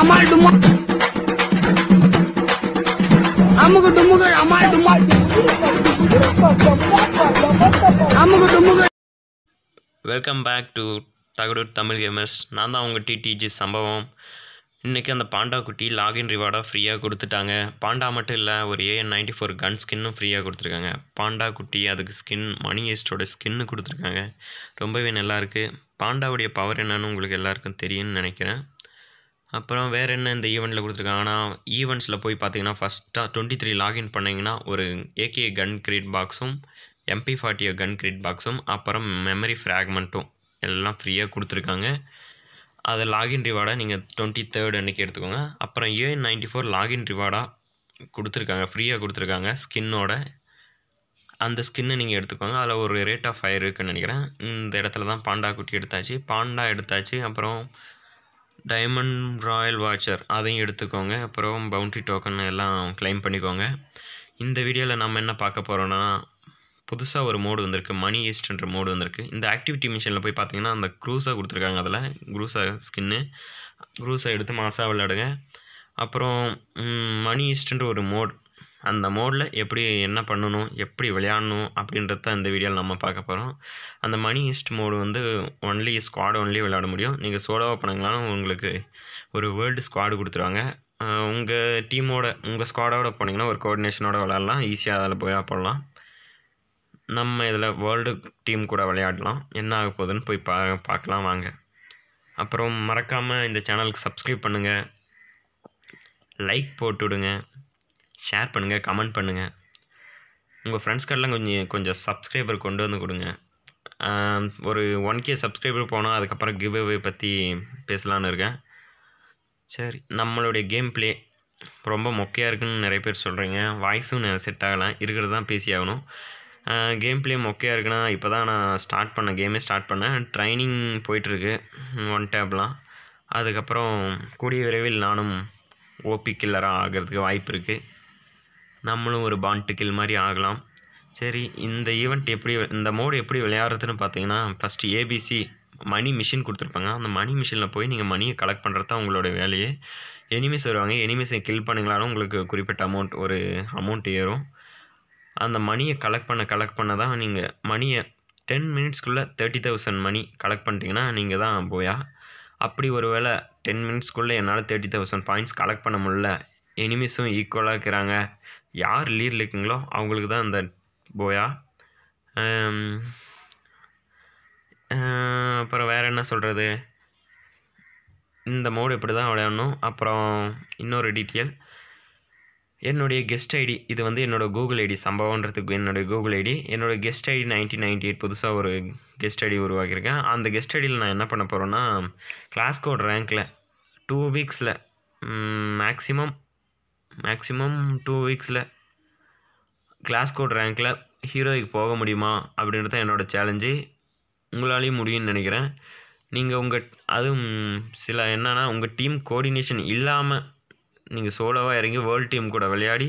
அமால் டுமா அமால் டுமா welcome back to Thagadur Tamil gamers நான் தான் உங்கள் டிடிஜி சம்பவம் இன்றைக்கி அந்த பாண்டா குட்டி லாகின் ரிவார்டாக ஃப்ரீயாக கொடுத்துட்டாங்க பாண்டா மட்டும் இல்லை ஒரு ஏஎன் நைன்டி ஃபோர் கன் ஸ்கின்னும் ஃப்ரீயாக கொடுத்துருக்காங்க பாண்டா குட்டி அதுக்கு ஸ்கின் மணி ஏஸ்டோட ஸ்கின்னு கொடுத்துருக்காங்க ரொம்பவே நல்லாயிருக்கு பாண்டாவுடைய பவர் என்னன்னு உங்களுக்கு எல்லாருக்கும் தெரியும்னு நினைக்கிறேன் அப்புறம் வேறு என்ன இந்த ஈவெண்ட்டில் கொடுத்துருக்காங்க ஆனால் ஈவெண்ட்ஸில் போய் பார்த்தீங்கன்னா ஃபஸ்ட்டாக டுவெண்ட்டி த்ரீ லாகின் பண்ணிங்கன்னா ஒரு ஏகே கன் கிரீட் பாக்ஸும் எம்பி ஃபார்ட்டி கன் கிரீட் பாக்ஸும் அப்புறம் மெமரி ஃப்ராக்மெண்ட்டும் எல்லாம் ஃப்ரீயாக கொடுத்துருக்காங்க அதை லாகின் ரிவார்டாக நீங்கள் டுவெண்ட்டி தேர்ட் அன்றைக்கி எடுத்துக்கோங்க அப்புறம் ஏஎன் நைன்ட்டி ஃபோர் லாகின் ரிவார்டாக கொடுத்துருக்காங்க ஃப்ரீயாக கொடுத்துருக்காங்க ஸ்கின்னோட அந்த ஸ்கின்னை நீங்கள் எடுத்துக்கோங்க அதில் ஒரு ரேட் ஆஃப் ஃபயர் இருக்குதுன்னு நினைக்கிறேன் இந்த இடத்துல தான் பாண்டா குட்டி எடுத்தாச்சு பாண்டா எடுத்தாச்சு அப்புறம் டைமண்ட் ராயல் வாட்சர் அதையும் எடுத்துக்கோங்க அப்புறம் பவுண்ட்ரி டோக்கன் எல்லாம் கிளைம் பண்ணிக்கோங்க இந்த வீடியோவில் நம்ம என்ன பார்க்க போகிறோன்னா புதுசாக ஒரு மோடு வந்திருக்கு மணி ஈஸ்ட்ன்ற மோடு வந்திருக்கு இந்த ஆக்டிவிட்டி மிஷினில் போய் பார்த்தீங்கன்னா அந்த குரூஸாக கொடுத்துருக்காங்க அதில் குரூஸாக ஸ்கின்னு குரூஸை எடுத்து மாசாக விளையாடுங்க அப்புறம் மணி ஈஸ்ட்ன்ற ஒரு மோட் அந்த மோடில் எப்படி என்ன பண்ணணும் எப்படி விளையாடணும் அப்படின்றத அந்த வீடியோவில் நம்ம பார்க்க போகிறோம் அந்த மணி ஈஸ்ட் மோடு வந்து ஒன்லி ஸ்குவாட் ஒன்லி விளையாட முடியும் நீங்கள் சோலோவாக போனீங்களாலும் உங்களுக்கு ஒரு வேர்ல்டு ஸ்குவாடு கொடுத்துருவாங்க உங்கள் டீமோட உங்கள் ஸ்குவாடோட போனீங்கன்னா ஒரு கோஆர்டினேஷனோட விளையாடலாம் ஈஸியாக அதில் போய் போடலாம் நம்ம இதில் வேர்ல்டு டீம் கூட விளையாடலாம் என்ன ஆக போகுதுன்னு போய் பா பார்க்கலாம் வாங்க அப்புறம் மறக்காமல் இந்த சேனலுக்கு சப்ஸ்கிரைப் பண்ணுங்கள் லைக் போட்டு விடுங்க ஷேர் பண்ணுங்கள் கமெண்ட் பண்ணுங்கள் உங்கள் ஃப்ரெண்ட்ஸ்க்கெல்லாம் கொஞ்சம் கொஞ்சம் சப்ஸ்கிரைபர் கொண்டு வந்து கொடுங்க ஒரு ஒன் கே சப்ஸ்கிரைபர் போனால் அதுக்கப்புறம் கிவ் அவே பற்றி பேசலான்னு இருக்கேன் சரி நம்மளுடைய கேம் ப்ளே ரொம்ப மொக்கையாக இருக்குன்னு நிறைய பேர் சொல்கிறீங்க வாய்ஸும் செட் ஆகலாம் இருக்கிறது தான் பேசி ஆகணும் கேம் ப்ளே மொக்கையாக இருக்குன்னா இப்போ தான் நான் ஸ்டார்ட் பண்ணேன் கேமே ஸ்டார்ட் பண்ணேன் ட்ரைனிங் போயிட்டுருக்கு ஒன் டேப்லாம் அதுக்கப்புறம் கூடிய விரைவில் நானும் ஓபி கில்லராக ஆகிறதுக்கு வாய்ப்பு இருக்குது நம்மளும் ஒரு கில் மாதிரி ஆகலாம் சரி இந்த ஈவெண்ட் எப்படி இந்த மோடு எப்படி விளையாடுறதுன்னு பார்த்தீங்கன்னா ஃபஸ்ட்டு ஏபிசி மணி மிஷின் கொடுத்துருப்பாங்க அந்த மணி மிஷினில் போய் நீங்கள் மணியை கலெக்ட் பண்ணுறது தான் உங்களோட வேலையே எனிமீஸ் வருவாங்க எனிமீஸை கில் பண்ணுங்களாலும் உங்களுக்கு குறிப்பிட்ட அமௌண்ட் ஒரு அமௌண்ட் ஏறும் அந்த மணியை கலெக்ட் பண்ண கலெக்ட் பண்ண தான் நீங்கள் மணியை டென் மினிட்ஸ்க்குள்ளே தேர்ட்டி தௌசண்ட் மணி கலெக்ட் பண்ணிட்டீங்கன்னா நீங்கள் தான் போயா அப்படி ஒரு வேளை டென் மினிட்ஸ்க்குள்ளே என்னால் தேர்ட்டி தௌசண்ட் பாயிண்ட்ஸ் கலெக்ட் பண்ண முடில எனிமீஸும் ஈக்குவலாக இருக்கிறாங்க யார் லீடில் இருக்குங்களோ அவங்களுக்கு தான் அந்த போயா அப்புறம் வேறு என்ன சொல்கிறது இந்த மோடு இப்படி தான் விளையாடணும் அப்புறம் இன்னொரு டீட்டெயில் என்னுடைய கெஸ்ட் ஐடி இது வந்து என்னோடய கூகுள் ஐடி சம்பவன்றதுக்கு என்னுடைய கூகுள் ஐடி என்னோடய guest ID nineteen ninety eight புதுசாக ஒரு கெஸ்ட் ஐடி உருவாக்கியிருக்கேன் அந்த கெஸ்ட் ஐடியில் நான் என்ன பண்ண போகிறேன்னா கிளாஸ் கோட் ரேங்க்கில் டூ வீக்ஸில் மேக்ஸிமம் மேக்ஸிமம் டூ வீக்ஸில் கிளாஸ் கோட் ரேங்கில் ஹீரோய்க்கு போக முடியுமா அப்படின்றது தான் என்னோடய சேலஞ்சு உங்களாலேயும் முடியும்னு நினைக்கிறேன் நீங்கள் உங்கள் அதுவும் சில என்னென்னா உங்கள் டீம் கோஆர்டினேஷன் இல்லாமல் நீங்கள் சோலோவாக இறங்கி வேர்ல்டு டீம் கூட விளையாடி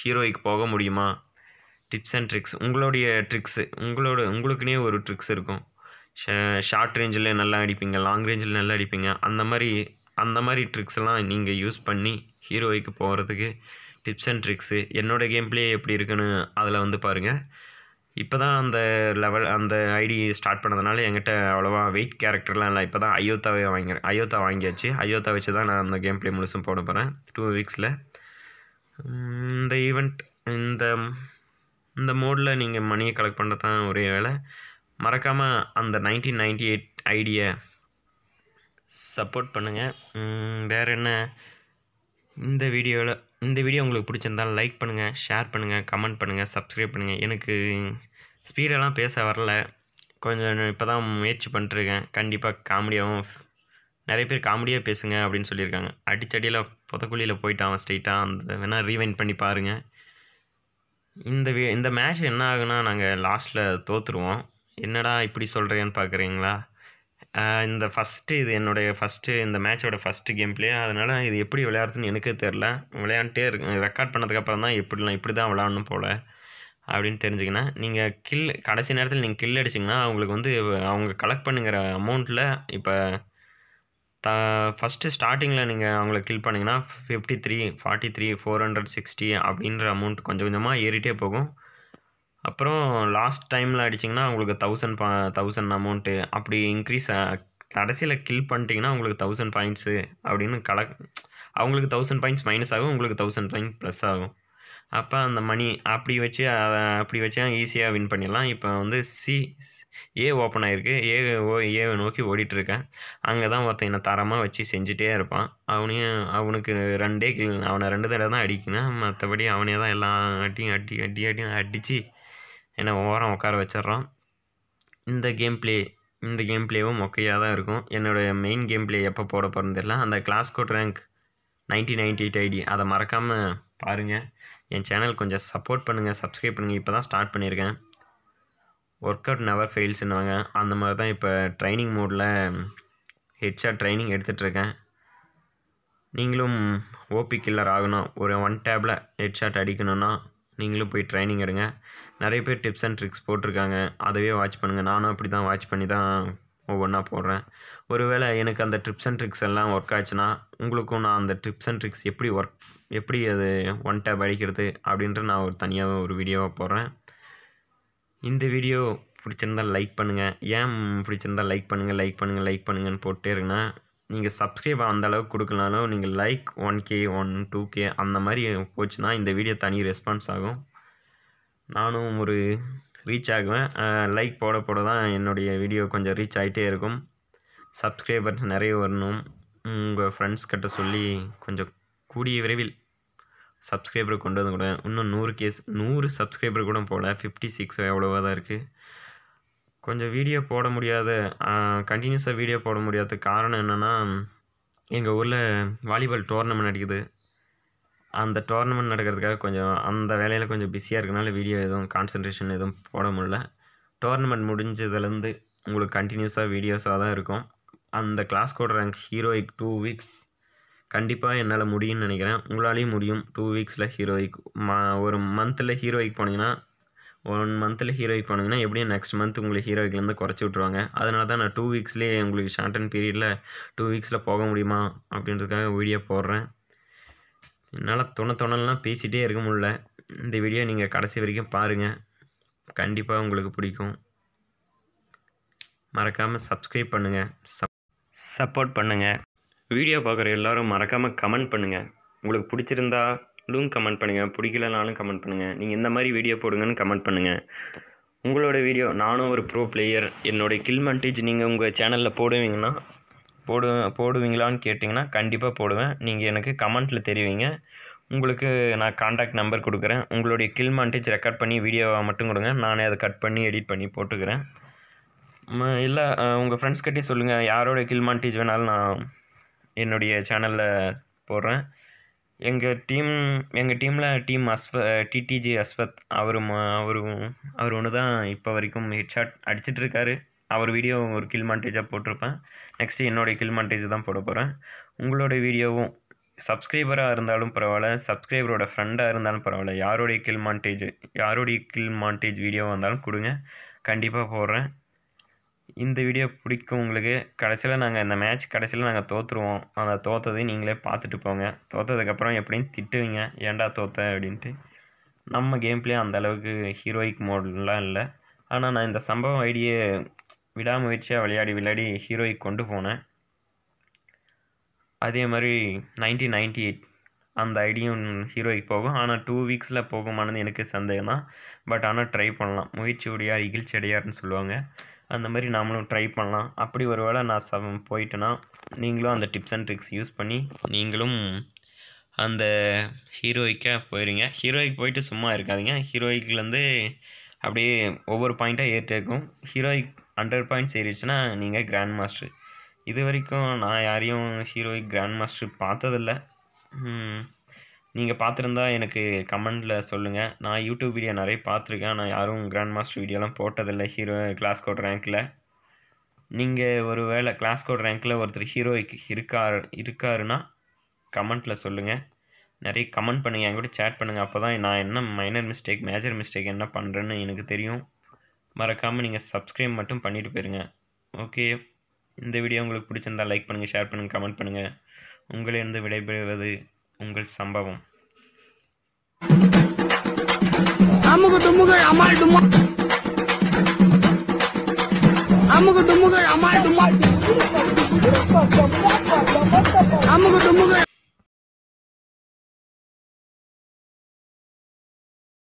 ஹீரோய்க்கு போக முடியுமா டிப்ஸ் அண்ட் ட்ரிக்ஸ் உங்களுடைய ட்ரிக்ஸு உங்களோட உங்களுக்குனே ஒரு ட்ரிக்ஸ் இருக்கும் ஷார்ட் ரேஞ்சில் நல்லா அடிப்பீங்க லாங் ரேஞ்சில் நல்லா அடிப்பீங்க அந்த மாதிரி அந்த மாதிரி ட்ரிக்ஸ்லாம் நீங்கள் யூஸ் பண்ணி ஹீரோய்க்கு போகிறதுக்கு டிப்ஸ் அண்ட் ட்ரிக்ஸு என்னோடய கேம் பிளே எப்படி இருக்குன்னு அதில் வந்து பாருங்கள் இப்போ தான் அந்த லெவல் அந்த ஐடி ஸ்டார்ட் பண்ணதுனால என்கிட்ட அவ்வளோவா வெயிட் கேரக்டர்லாம் இல்லை இப்போ தான் அயோத்தாவே வாங்கிறேன் அயோத்தா வாங்கியாச்சு அயோத்தா வச்சு தான் நான் அந்த கேம் பிளே முழுசும் போட போகிறேன் டூ வீக்ஸில் இந்த ஈவெண்ட் இந்த இந்த மோடில் நீங்கள் மணியை கலெக்ட் பண்ணுறது தான் ஒரே வேலை மறக்காமல் அந்த நைன்டீன் நைன்டி எயிட் ஐடியை சப்போர்ட் பண்ணுங்கள் வேறு என்ன இந்த வீடியோவில் இந்த வீடியோ உங்களுக்கு பிடிச்சிருந்தால் லைக் பண்ணுங்கள் ஷேர் பண்ணுங்கள் கமெண்ட் பண்ணுங்கள் சப்ஸ்கிரைப் பண்ணுங்கள் எனக்கு ஸ்பீடெல்லாம் பேச வரல கொஞ்சம் இப்போ தான் முயற்சி பண்ணிட்டுருக்கேன் கண்டிப்பாக காமெடியாகவும் நிறைய பேர் காமெடியாக பேசுங்க அப்படின்னு சொல்லியிருக்காங்க அடிச்சடியில் புதக்குழியில் போயிட்டான் ஸ்ட்ரெயிட்டாக அந்த வேணால் ரீவைண்ட் பண்ணி பாருங்கள் இந்த இந்த மேட்ச் என்ன ஆகுனா நாங்கள் லாஸ்ட்டில் தோற்றுருவோம் என்னடா இப்படி சொல்கிறேன்னு பார்க்குறீங்களா இந்த ஃபஸ்ட்டு இது என்னுடைய ஃபஸ்ட்டு இந்த மேட்சோட ஃபஸ்ட்டு கேம் பிளே அதனால் இது எப்படி விளையாடுறதுன்னு எனக்கே தெரில விளையாண்டுட்டே இருக்கு ரெக்கார்ட் பண்ணதுக்கப்புறம் தான் எப்படிலாம் இப்படி தான் விளையாடணும் போல் அப்படின்னு தெரிஞ்சுக்கினேன் நீங்கள் கில் கடைசி நேரத்தில் நீங்கள் கில் அடிச்சிங்கன்னா அவங்களுக்கு வந்து அவங்க கலெக்ட் பண்ணுங்கிற அமௌண்ட்டில் இப்போ த ஃபஸ்ட்டு ஸ்டார்டிங்கில் நீங்கள் அவங்கள கில் பண்ணிங்கன்னா fifty three forty three four hundred sixty அப்படின்ற அமௌண்ட் கொஞ்சம் கொஞ்சமாக ஏறிட்டே போகும் அப்புறம் லாஸ்ட் டைமில் அடிச்சிங்கன்னா உங்களுக்கு தௌசண்ட் பா தௌசண்ட் அமௌண்ட்டு அப்படி இன்க்ரீஸ் கடைசியில் கில் பண்ணிட்டீங்கன்னா உங்களுக்கு தௌசண்ட் பாயிண்ட்ஸு அப்படின்னு கலக் அவங்களுக்கு தௌசண்ட் பாயிண்ட்ஸ் மைனஸ் ஆகும் உங்களுக்கு தௌசண்ட் பாயிண்ட் ப்ளஸ் ஆகும் அப்போ அந்த மணி அப்படி வச்சு அதை அப்படி வச்சு ஈஸியாக வின் பண்ணிடலாம் இப்போ வந்து சி ஏ ஓப்பன் ஆகிருக்கு ஏ ஓ ஏ நோக்கி ஓடிட்டுருக்கேன் அங்கே தான் ஒருத்தனை தரமாக வச்சு செஞ்சுட்டே இருப்பான் அவனையும் அவனுக்கு ரெண்டே கில் அவனை ரெண்டு தடவை தான் அடிக்கணும் மற்றபடி அவனே தான் எல்லா அட்டியும் அட்டி அட்டி அட்டி அடித்து என்னை ஓரம் உட்கார வச்சிட்றோம் இந்த கேம் ப்ளே இந்த கேம் ப்ளேவும் மொக்கையாக தான் இருக்கும் என்னுடைய மெயின் கேம் ப்ளே எப்போ போட போகிறேன்னு தெரியல அந்த clash squad rank nineteen ninety eight ID அதை மறக்காமல் பாருங்கள் என் சேனல் கொஞ்சம் சப்போர்ட் பண்ணுங்கள் சப்ஸ்கிரைப் பண்ணுங்கள் இப்போ தான் ஸ்டார்ட் பண்ணியிருக்கேன் ஒர்க் அவுட் நெவர் ஃபெயில்ஸ்னுவாங்க அந்த மாதிரி தான் இப்போ ட்ரைனிங் மோடில் ஹெட்ஷாட் ட்ரைனிங் எடுத்துகிட்ருக்கேன் நீங்களும் ஓபி கில்லர் ஆகணும் ஒரு ஒன் டேப்பில் ஹெட்ஷாட் அடிக்கணும்னா நீங்களும் போய் ட்ரைனிங் எடுங்க நிறைய பேர் டிப்ஸ் அண்ட் ட்ரிக்ஸ் போட்டிருக்காங்க அதையே வாட்ச் பண்ணுங்கள் நானும் அப்படி தான் வாட்ச் பண்ணி தான் ஒவ்வொன்றா போடுறேன் ஒருவேளை எனக்கு அந்த ட்ரிப்ஸ் அண்ட் ட்ரிக்ஸ் எல்லாம் ஒர்க் ஆச்சுன்னா உங்களுக்கும் நான் அந்த ட்ரிப்ஸ் அண்ட் ட்ரிக்ஸ் எப்படி ஒர்க் எப்படி அது ஒன் டேப் அடிக்கிறது அப்படின்ற நான் ஒரு தனியாக ஒரு வீடியோவை போடுறேன் இந்த வீடியோ பிடிச்சிருந்தால் லைக் பண்ணுங்கள் ஏன் பிடிச்சிருந்தால் லைக் பண்ணுங்கள் லைக் பண்ணுங்கள் லைக் பண்ணுங்கன்னு போட்டே இருக்குன்னா நீங்கள் சப்ஸ்கிரைப் அந்த அளவுக்கு கொடுக்கலனாலும் நீங்கள் like one K one two K அந்த மாதிரி போச்சுன்னா இந்த வீடியோ தனி ரெஸ்பான்ஸ் ஆகும் நானும் ஒரு ரீச் ஆகுவேன் லைக் போட போட தான் என்னுடைய வீடியோ கொஞ்சம் ரீச் ஆகிட்டே இருக்கும் சப்ஸ்கிரைபர்ஸ் நிறைய வரணும் உங்கள் ஃப்ரெண்ட்ஸ் கிட்ட சொல்லி கொஞ்சம் கூடிய விரைவில் சப்ஸ்கிரைபர் கொண்டு வந்து கூட இன்னும் நூறு கேஸ் நூறு சப்ஸ்கிரைபர் கூட போகல ஃபிஃப்டி சிக்ஸ் எவ்வளோவா தான் இருக்குது கொஞ்சம் வீடியோ போட முடியாத கண்டினியூஸாக வீடியோ போட முடியாத காரணம் என்னென்னா எங்கள் ஊரில் வாலிபால் டோர்னமெண்ட் அடிக்குது அந்த டோர்னமெண்ட் நடக்கிறதுக்காக கொஞ்சம் அந்த வேலையில் கொஞ்சம் பிஸியாக இருக்கனால வீடியோ எதுவும் கான்சன்ட்ரேஷன் எதுவும் போட முடியல டோர்னமெண்ட் முடிஞ்சதுலேருந்து உங்களுக்கு கண்டினியூஸாக வீடியோஸாக தான் இருக்கும் அந்த clash squad rank heroic two weeks கண்டிப்பாக என்னால் முடியும்னு நினைக்கிறேன் உங்களாலேயும் முடியும் டூ வீக்ஸில் ஹீரோயிக் மா ஒரு மந்தில் ஹீரோயிக் போனீங்கன்னா ஒன் மந்தில் ஹீரோயிக் போனீங்கன்னா எப்படியும் நெக்ஸ்ட் மந்த் உங்களுக்கு ஹீரோயிக்லேருந்து குறைச்சி விட்ருவாங்க அதனால தான் நான் டூ வீக்ஸ்லேயே உங்களுக்கு ஷார்ட் அண்ட் பீரியடில் டூ வீக்ஸில் போக முடியுமா அப்படின்றதுக்காக வீடியோ போடுறேன் என்னால் துணை துணலாம் பேசிகிட்டே இருக்க முடில இந்த வீடியோ நீங்கள் கடைசி வரைக்கும் பாருங்கள் கண்டிப்பாக உங்களுக்கு பிடிக்கும் மறக்காமல் சப்ஸ்கிரைப் பண்ணுங்கள் சப் சப்போர்ட் பண்ணுங்கள் வீடியோ பார்க்குற எல்லோரும் மறக்காமல் கமெண்ட் பண்ணுங்கள் உங்களுக்கு பிடிச்சிருந்தாலும் கமெண்ட் பண்ணுங்கள் பிடிக்கலனாலும் கமெண்ட் பண்ணுங்கள் நீங்கள் இந்த மாதிரி வீடியோ போடுங்கன்னு கமெண்ட் பண்ணுங்கள் உங்களோட வீடியோ நானும் ஒரு ப்ரோ பிளேயர் என்னுடைய கில் மண்டேஜ் நீங்கள் உங்கள் சேனலில் போடுவீங்கன்னா போடு போடுவீங்களான்னு கேட்டிங்கன்னா கண்டிப்பாக போடுவேன் நீங்கள் எனக்கு கமெண்ட்டில் தெரிவிங்க உங்களுக்கு நான் காண்டாக்ட் நம்பர் கொடுக்குறேன் உங்களுடைய கில் மாண்டேஜ் ரெக்கார்ட் பண்ணி வீடியோவை மட்டும் கொடுங்க நானே அதை கட் பண்ணி எடிட் பண்ணி போட்டுக்கிறேன் இல்லை உங்கள் ஃப்ரெண்ட்ஸ் கிட்டே சொல்லுங்கள் யாரோட கில் மாண்டேஜ் வேணாலும் நான் என்னுடைய சேனலில் போடுறேன் எங்கள் டீம் எங்கள் டீமில் டீம் அஸ்வ டிடிஜி அஸ்வத் அவரும் அவரும் அவர் ஒன்று தான் இப்போ வரைக்கும் ஹெட்ஷாட் அடிச்சிட்ருக்காரு அவர் வீடியோ ஒரு கில் மாண்டேஜாக போட்டிருப்பேன் நெக்ஸ்ட்டு என்னுடைய கில் மாண்டேஜ் தான் போட போகிறேன் உங்களுடைய வீடியோவும் சப்ஸ்கிரைபராக இருந்தாலும் பரவாயில்ல சப்ஸ்கிரைபரோட ஃப்ரெண்டாக இருந்தாலும் பரவாயில்ல யாருடைய கில் மாண்டேஜ் யாருடைய கில் மாண்டேஜ் வீடியோவாக இருந்தாலும் கொடுங்க கண்டிப்பாக போடுறேன் இந்த வீடியோ பிடிக்கும் உங்களுக்கு கடைசியில் நாங்கள் இந்த மேட்ச் கடைசியில் நாங்கள் தோற்றுருவோம் அந்த தோற்றதையும் நீங்களே பார்த்துட்டு போங்க தோற்றதுக்கப்புறம் எப்படின்னு திட்டுவீங்க ஏன்டா தோத்த அப்படின்ட்டு நம்ம கேம் பிளே அந்தளவுக்கு ஹீரோயிக் மோட்லாம் இல்லை ஆனால் நான் இந்த சம்பவம் ஐடியை விடாமுயற்சியாக விளையாடி விளையாடி ஹீரோயிக் கொண்டு போனேன் அதே மாதிரி நைன்டீன் எயிட் அந்த ஐடியும் ஹீரோயிக் போகும் ஆனால் டூ வீக்ஸில் போகுமானது எனக்கு சந்தேகம் தான் பட் ஆனால் ட்ரை பண்ணலாம் முயற்சி உடையார் இகிழ்ச்சி அடையார்னு சொல்லுவாங்க அந்த மாதிரி நாமளும் ட்ரை பண்ணலாம் அப்படி ஒரு வேளை நான் ச போயிட்டேன்னா நீங்களும் அந்த டிப்ஸ் அண்ட் ட்ரிக்ஸ் யூஸ் பண்ணி நீங்களும் அந்த ஹீரோயிக்காக போயிடுங்க ஹீரோயிக் போயிட்டு சும்மா இருக்காதிங்க ஹீரோயிக்லேருந்து அப்படியே ஒவ்வொரு பாயிண்ட்டாக ஏறிட்டே இருக்கும் ஹீரோயிக் ஹண்ட்ரட் பாயிண்ட்ஸ் ஏறிடுச்சுன்னா நீங்கள் கிராண்ட் மாஸ்டர் இது வரைக்கும் நான் யாரையும் ஹீரோயிக் கிராண்ட் மாஸ்டர் பார்த்ததில்ல நீங்கள் பார்த்துருந்தா எனக்கு கமெண்டில் சொல்லுங்கள் நான் யூடியூப் வீடியோ நிறைய பார்த்துருக்கேன் நான் யாரும் கிராண்ட் மாஸ்டர் வீடியோலாம் போட்டதில்லை ஹீரோ கிளாஸ் கோட் ரேங்கில் நீங்கள் ஒரு வேளை கிளாஸ் கோட் ரேங்கில் ஒருத்தர் ஹீரோயிக் இருக்கார் இருக்காருன்னா கமெண்ட்டில் சொல்லுங்கள் நிறைய கமெண்ட் பண்ணுங்கள் என் கூட சேட் பண்ணுங்கள் அப்போ தான் நான் என்ன மைனர் மிஸ்டேக் மேஜர் மிஸ்டேக் என்ன பண்ணுறேன்னு எனக்கு தெரியும் மறக்காமல் நீங்கள் சப்ஸ்கிரைப் மட்டும் பண்ணிவிட்டு போயிருங்க ஓகே இந்த வீடியோ உங்களுக்கு பிடிச்சிருந்தால் லைக் பண்ணுங்கள் ஷேர் பண்ணுங்கள் கமெண்ட் பண்ணுங்கள் உங்களிலிருந்து விடைபெறுவது உங்கள் சம்பவம் அமுகு டுமுகள் அமால் டுமா